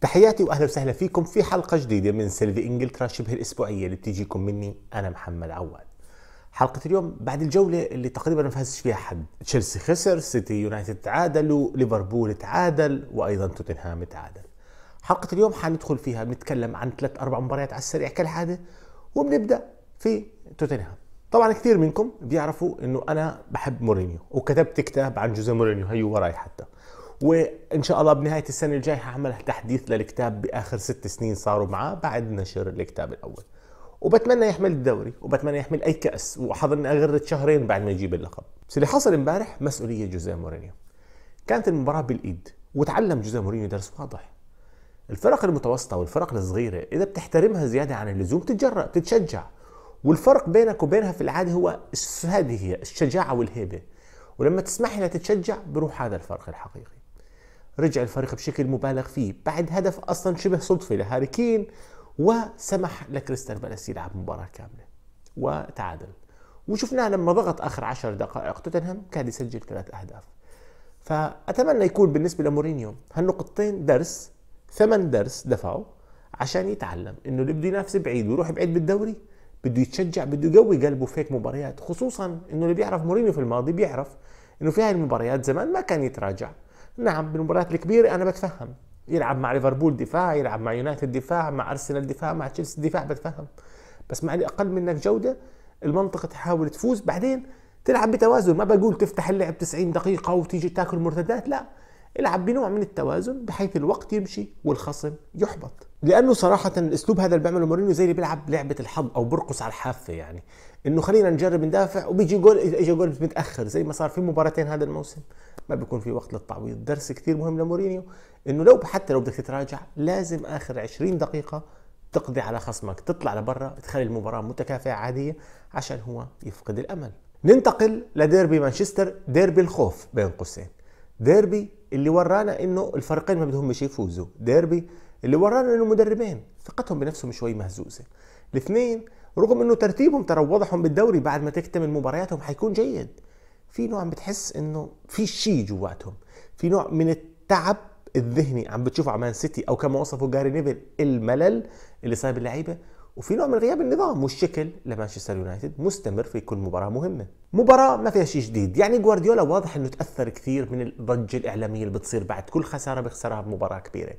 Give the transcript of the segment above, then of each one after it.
تحياتي واهلا وسهلا فيكم في حلقه جديده من سيلفي انجلترا شبه الاسبوعيه اللي بتجيكم مني انا محمد عواد. حلقه اليوم بعد الجوله اللي تقريبا ما فازش فيها حد، تشيلسي خسر، سيتي يونايتد تعادلوا، ليفربول تعادل وايضا توتنهام تعادل. حلقه اليوم حندخل فيها بنتكلم عن ثلاث اربع مباريات على السريع كالعاده وبنبدا في توتنهام. طبعا كثير منكم بيعرفوا انه انا بحب مورينيو وكتبت كتاب عن جوزيه مورينيو هي وراي حتى وان شاء الله بنهايه السنه الجايه هعمل تحديث للكتاب باخر ست سنين صاروا معاه بعد نشر الكتاب الاول وبتمنى يحمل الدوري وبتمنى يحمل اي كاس وحضرنا اغرد شهرين بعد ما يجيب اللقب بس اللي حصل امبارح مسؤوليه جوزيه مورينيو كانت المباراه بالايد وتعلم جوزيه مورينيو درس واضح الفرق المتوسطة والفرق الصغيرة إذا بتحترمها زيادة عن اللزوم تتجرأ تتشجع والفرق بينك وبينها في العادة هو هذه هي الشجاعة والهيبة ولما تسمح لها تتشجع بروح هذا الفرق الحقيقي رجع الفريق بشكل مبالغ فيه بعد هدف اصلا شبه صدفه لهاري كين وسمح لكريستال بالاس يلعب مباراه كامله وتعادل وشفناه لما ضغط اخر عشر دقائق توتنهام كان يسجل ثلاث اهداف فاتمنى يكون بالنسبه لمورينيو هالنقطتين درس ثمن درس دفعه عشان يتعلم انه اللي بده ينافس بعيد ويروح بعيد بالدوري بده يتشجع بده يقوي قلبه في هيك مباريات خصوصا انه اللي بيعرف مورينيو في الماضي بيعرف انه في هاي المباريات زمان ما كان يتراجع نعم بالمباريات الكبيره انا بتفهم يلعب مع ليفربول دفاع يلعب مع يونايتد دفاع مع ارسنال دفاع مع تشيلسي دفاع بتفهم بس مع اللي اقل منك جوده المنطقه تحاول تفوز بعدين تلعب بتوازن ما بقول تفتح اللعب 90 دقيقه وتيجي تاكل مرتدات لا العب بنوع من التوازن بحيث الوقت يمشي والخصم يحبط لانه صراحه الاسلوب هذا اللي بيعمله مورينيو زي اللي بيلعب لعبه الحظ او برقص على الحافه يعني انه خلينا نجرب ندافع وبيجي جول اجى جول متاخر زي ما صار في مباراتين هذا الموسم ما بيكون في وقت للتعويض درس كثير مهم لمورينيو انه لو حتى لو بدك تتراجع لازم اخر 20 دقيقه تقضي على خصمك تطلع لبرا تخلي المباراه متكافئه عاديه عشان هو يفقد الامل ننتقل لديربي مانشستر ديربي الخوف بين قوسين ديربي اللي ورانا انه الفريقين ما بدهمش يفوزوا ديربي اللي ورانا انه المدربين ثقتهم بنفسهم شوي مهزوزه الاثنين رغم انه ترتيبهم ترى وضعهم بالدوري بعد ما تكتمل مبارياتهم حيكون جيد في نوع عم بتحس انه في شيء جواتهم في نوع من التعب الذهني عم بتشوفه على مان سيتي او كما وصفه جاري نيفل الملل اللي صايب اللعيبه وفي نوع من غياب النظام والشكل لمانشستر يونايتد مستمر في كل مباراه مهمه مباراه ما فيها شيء جديد يعني جوارديولا واضح انه تاثر كثير من الضجه الاعلاميه اللي بتصير بعد كل خساره بيخسرها بمباراه كبيره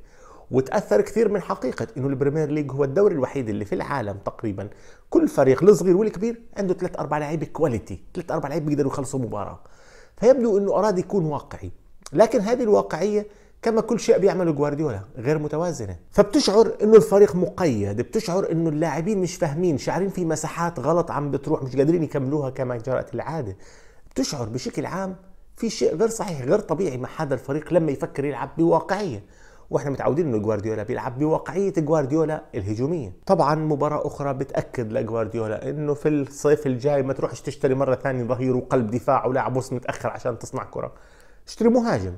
وتاثر كثير من حقيقه انه البريمير ليج هو الدوري الوحيد اللي في العالم تقريبا كل فريق الصغير والكبير عنده ثلاث اربع لعيبه كواليتي ثلاث اربع لعيبه بيقدروا يخلصوا مباراه فيبدو انه اراد يكون واقعي لكن هذه الواقعيه كما كل شيء بيعمله جوارديولا غير متوازنه فبتشعر انه الفريق مقيد بتشعر انه اللاعبين مش فاهمين شاعرين في مساحات غلط عم بتروح مش قادرين يكملوها كما جرت العاده بتشعر بشكل عام في شيء غير صحيح غير طبيعي مع هذا الفريق لما يفكر يلعب بواقعيه واحنا متعودين انه جوارديولا بيلعب بواقعيه جوارديولا الهجوميه طبعا مباراه اخرى بتاكد لجوارديولا انه في الصيف الجاي ما تروحش تشتري مره ثانيه ظهير وقلب دفاع ولاعب وسط متاخر عشان تصنع كره اشتري مهاجم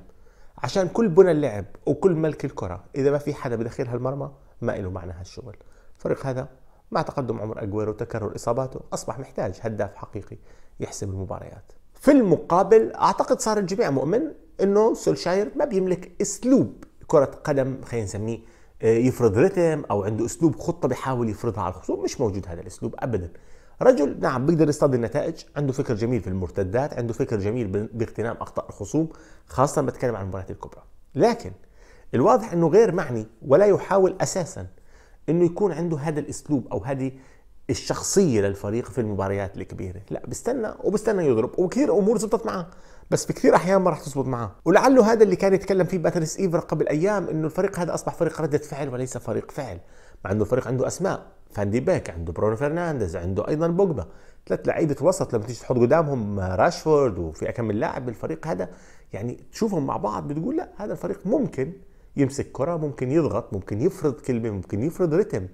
عشان كل بنى اللعب وكل ملك الكره اذا ما في حدا بدخلها المرمى ما له معنى هالشغل الفريق هذا مع تقدم عمر اجويرو وتكرر اصاباته اصبح محتاج هداف حقيقي يحسم المباريات في المقابل اعتقد صار الجميع مؤمن انه سولشاير ما بيملك اسلوب كره قدم خلينا نسميه آه، يفرض رتم او عنده اسلوب خطه بيحاول يفرضها على الخصوم مش موجود هذا الاسلوب ابدا رجل نعم بيقدر يصطاد النتائج عنده فكر جميل في المرتدات عنده فكر جميل باغتنام اخطاء الخصوم خاصه بتكلم عن المباريات الكبرى لكن الواضح انه غير معني ولا يحاول اساسا انه يكون عنده هذا الاسلوب او هذه الشخصيه للفريق في المباريات الكبيره لا بستنى وبستنى يضرب وكثير امور زبطت معه بس بكثير احيان ما راح تزبط معاه ولعله هذا اللي كان يتكلم فيه باتريس ايفر قبل ايام انه الفريق هذا اصبح فريق رده فعل وليس فريق فعل مع انه الفريق عنده اسماء فان دي باك عنده برونو فرنانديز عنده ايضا بوجبا ثلاث لعيبه وسط لما تيجي تحط قدامهم آه، راشفورد وفي كم لاعب بالفريق هذا يعني تشوفهم مع بعض بتقول لا هذا الفريق ممكن يمسك كره ممكن يضغط ممكن يفرض كلمه ممكن يفرض رتم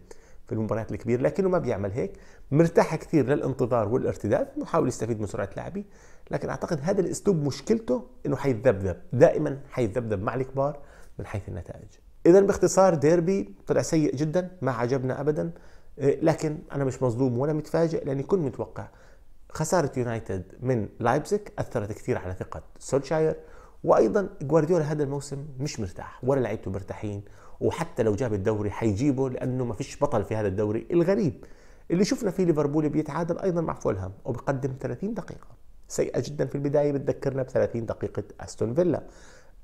في المباريات الكبيره لكنه ما بيعمل هيك مرتاح كثير للانتظار والارتداد محاول يستفيد من سرعه لاعبي لكن اعتقد هذا الاسلوب مشكلته انه حيتذبذب دائما حيتذبذب مع الكبار من حيث النتائج اذا باختصار ديربي طلع سيء جدا ما عجبنا ابدا إيه، لكن انا مش مصدوم ولا متفاجئ لاني كنت متوقع خساره يونايتد من لايبزيك اثرت كثير على ثقه سولشاير وايضا جوارديولا هذا الموسم مش مرتاح ولا لعيبته مرتاحين وحتى لو جاب الدوري حيجيبه لانه ما فيش بطل في هذا الدوري الغريب اللي شفنا فيه ليفربول بيتعادل ايضا مع فولهام وبقدم 30 دقيقه سيئه جدا في البدايه بتذكرنا ب 30 دقيقه استون فيلا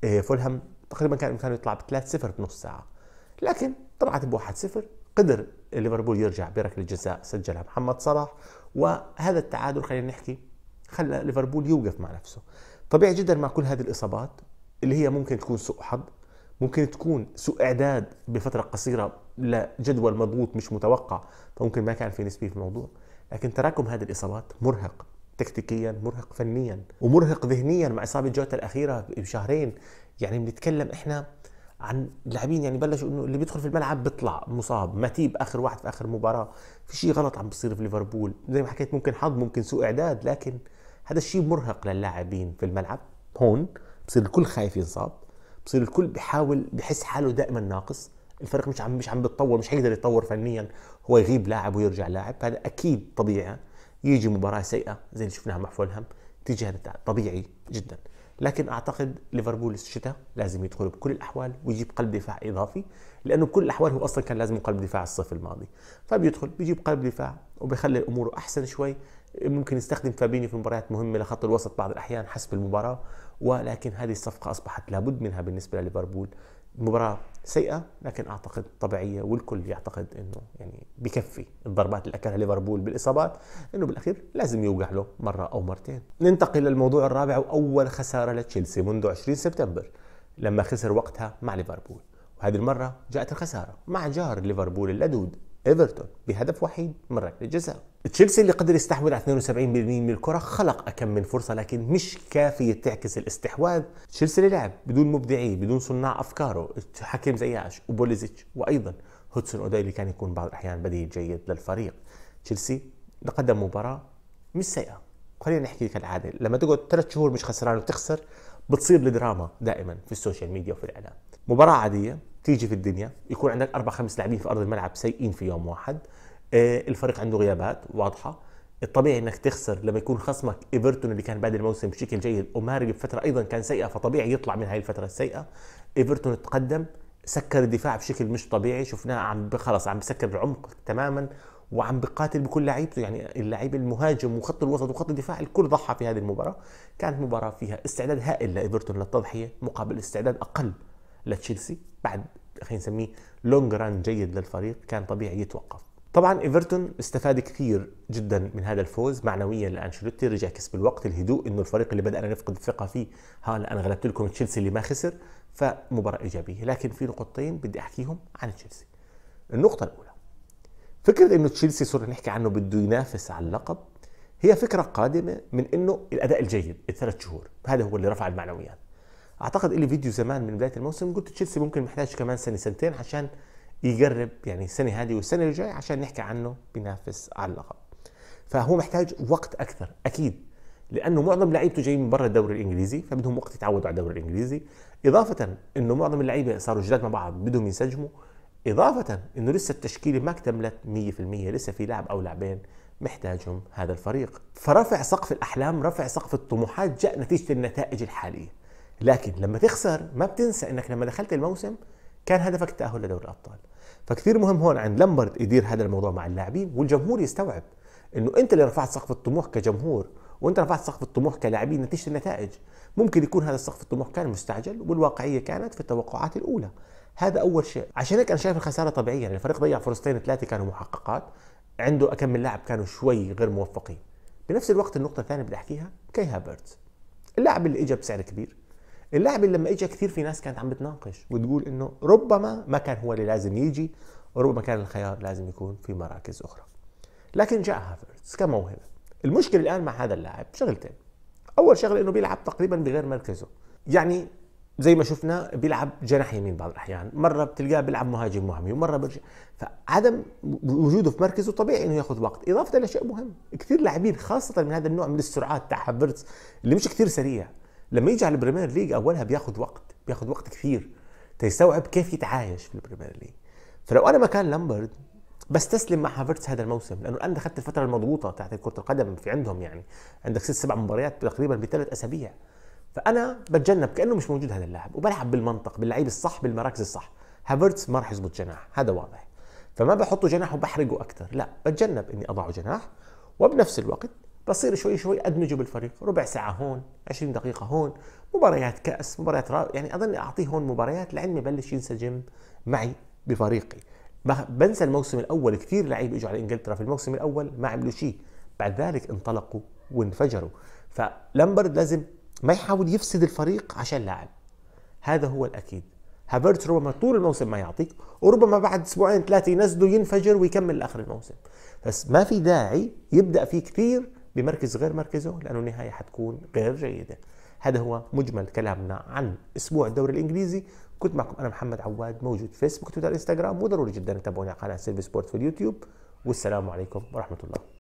إيه، فولهام تقريبا كان امكانه يطلع ب 3-0 بنص ساعه لكن طلعت ب 1-0 قدر ليفربول يرجع بركله جزاء سجلها محمد صلاح وهذا التعادل خلينا نحكي خلى ليفربول يوقف مع نفسه طبيعي جدا مع كل هذه الاصابات اللي هي ممكن تكون سوء حظ ممكن تكون سوء اعداد بفتره قصيره لجدول مضغوط مش متوقع فممكن ما كان في نسبيه في الموضوع لكن تراكم هذه الاصابات مرهق تكتيكيا مرهق فنيا ومرهق ذهنيا مع اصابه جوتا الاخيره بشهرين يعني بنتكلم احنا عن لاعبين يعني بلشوا انه اللي بيدخل في الملعب بيطلع مصاب ماتيب اخر واحد في اخر مباراه في شيء غلط عم بيصير في ليفربول زي ما حكيت ممكن حظ ممكن سوء اعداد لكن هذا الشيء مرهق للاعبين في الملعب هون بصير الكل خايف ينصاب بصير الكل بحاول بحس حاله دائما ناقص الفرق مش عم مش عم بتطور مش حيقدر يتطور فنيا هو يغيب لاعب ويرجع لاعب هذا اكيد طبيعي يجي مباراه سيئه زي اللي شفناها مع فولهام تيجي هذا طبيعي جدا لكن اعتقد ليفربول الشتاء لازم يدخل بكل الاحوال ويجيب قلب دفاع اضافي لانه بكل الاحوال هو اصلا كان لازم قلب دفاع الصيف الماضي فبيدخل بيجيب قلب دفاع وبيخلي الامور احسن شوي ممكن يستخدم فابينيو في مباريات مهمه لخط الوسط بعض الاحيان حسب المباراه ولكن هذه الصفقه اصبحت لابد منها بالنسبه لليفربول مباراة سيئة لكن اعتقد طبيعية والكل يعتقد انه يعني بكفي الضربات اللي اكلها ليفربول بالاصابات انه بالاخير لازم يوقع له مرة او مرتين. ننتقل للموضوع الرابع واول خسارة لتشيلسي منذ 20 سبتمبر لما خسر وقتها مع ليفربول وهذه المرة جاءت الخسارة مع جار ليفربول اللدود ايفرتون بهدف وحيد من ركله جزاء تشيلسي اللي قدر يستحوذ على 72% من الكره خلق اكم من فرصه لكن مش كافيه تعكس الاستحواذ تشيلسي اللي لعب بدون مبدعيه بدون صناع افكاره حكيم زياش وبوليزيتش وايضا هودسون اوداي اللي كان يكون بعض الاحيان بديل جيد للفريق تشيلسي قدم مباراه مش سيئه خلينا نحكي كالعاده لما تقعد ثلاث شهور مش خسران وتخسر بتصير الدراما دائما في السوشيال ميديا وفي الاعلام مباراه عاديه تيجي في الدنيا يكون عندك اربع خمس لاعبين في ارض الملعب سيئين في يوم واحد آه، الفريق عنده غيابات واضحه الطبيعي انك تخسر لما يكون خصمك ايفرتون اللي كان بادئ الموسم بشكل جيد ومارق بفتره ايضا كان سيئه فطبيعي يطلع من هاي الفتره السيئه ايفرتون تقدم سكر الدفاع بشكل مش طبيعي شفناه عم خلص عم بسكر العمق تماما وعم بقاتل بكل لعيبته يعني اللعيب المهاجم وخط الوسط وخط الدفاع الكل ضحى في هذه المباراة كانت مباراة فيها استعداد هائل لإيفرتون للتضحية مقابل استعداد أقل لتشيلسي بعد خلينا نسميه لونج ران جيد للفريق كان طبيعي يتوقف طبعا ايفرتون استفاد كثير جدا من هذا الفوز معنويا لانشيلوتي رجع كسب الوقت الهدوء انه الفريق اللي بدانا نفقد الثقه فيه ها انا غلبت لكم تشيلسي اللي ما خسر فمباراه ايجابيه لكن في نقطتين بدي احكيهم عن تشيلسي النقطه الاولى فكره انه تشيلسي صرنا نحكي عنه بده ينافس على اللقب هي فكره قادمه من انه الاداء الجيد الثلاث شهور هذا هو اللي رفع المعنويات اعتقد لي فيديو زمان من بدايه الموسم قلت تشيلسي ممكن محتاج كمان سنه سنتين عشان يقرب يعني السنه هذه والسنه الجايه عشان نحكي عنه بينافس على اللقب فهو محتاج وقت اكثر اكيد لانه معظم لعيبته جايين من برا الدوري الانجليزي فبدهم وقت يتعودوا على الدوري الانجليزي اضافه انه معظم اللعيبه صاروا جداد مع بعض بدهم ينسجموا إضافة أنه لسه التشكيلة ما اكتملت 100% لسه في لاعب أو لاعبين محتاجهم هذا الفريق فرفع سقف الأحلام رفع سقف الطموحات جاء نتيجة النتائج الحالية لكن لما تخسر ما بتنسى أنك لما دخلت الموسم كان هدفك التأهل لدوري الأبطال فكثير مهم هون عند لمبرت يدير هذا الموضوع مع اللاعبين والجمهور يستوعب انه انت اللي رفعت سقف الطموح كجمهور وانت رفعت سقف الطموح كلاعبين نتيجه النتائج ممكن يكون هذا سقف الطموح كان مستعجل والواقعيه كانت في التوقعات الاولى هذا اول شيء عشان هيك انا شايف الخساره طبيعيه يعني الفريق ضيع فرصتين ثلاثه كانوا محققات عنده اكم من لاعب كانوا شوي غير موفقين بنفس الوقت النقطه الثانيه بدي احكيها كي هابرتز اللاعب اللي اجى بسعر كبير اللاعب اللي لما اجى كثير في ناس كانت عم بتناقش وتقول انه ربما ما كان هو اللي لازم يجي وربما كان الخيار لازم يكون في مراكز اخرى لكن جاء هابرت كموهبه المشكله الان مع هذا اللاعب شغلتين اول شغله انه بيلعب تقريبا بغير مركزه يعني زي ما شفنا بيلعب جناح يمين بعض الاحيان مره بتلقاه بيلعب مهاجم وهمي ومره برجع فعدم وجوده في مركزه طبيعي انه ياخذ وقت اضافه لشيء مهم كثير لاعبين خاصه من هذا النوع من السرعات تاع هافرتس اللي مش كثير سريع لما يجي على البريمير ليج اولها بياخذ وقت بياخذ وقت كثير تستوعب كيف يتعايش في البريمير ليج فلو انا مكان لامبرد بستسلم مع هافرتس هذا الموسم لانه الان دخلت الفتره المضغوطه تاعت كره القدم في عندهم يعني عندك ست سبع مباريات تقريبا بثلاث اسابيع فانا بتجنب كانه مش موجود هذا اللاعب وبلعب بالمنطق باللعيب الصح بالمراكز الصح هافرتس ما راح يزبط جناح هذا واضح فما بحطه جناح وبحرقه اكثر لا بتجنب اني اضعه جناح وبنفس الوقت بصير شوي شوي ادمجه بالفريق ربع ساعه هون 20 دقيقه هون مباريات كاس مباريات را... يعني اظن اعطيه هون مباريات لعلم يبلش ينسجم معي بفريقي بنسى الموسم الاول كثير لعيبه اجوا على انجلترا في الموسم الاول ما عملوا شيء بعد ذلك انطلقوا وانفجروا فلمبرد لازم ما يحاول يفسد الفريق عشان لاعب هذا هو الاكيد هافرتس ربما طول الموسم ما يعطيك وربما بعد اسبوعين ثلاثه ينزله ينفجر ويكمل لاخر الموسم بس ما في داعي يبدا فيه كثير بمركز غير مركزه لانه النهايه حتكون غير جيده هذا هو مجمل كلامنا عن اسبوع الدوري الانجليزي كنت معكم انا محمد عواد موجود فيسبوك تويتر انستغرام وضروري جدا تتابعوني على قناه سيرفي سبورت في اليوتيوب والسلام عليكم ورحمه الله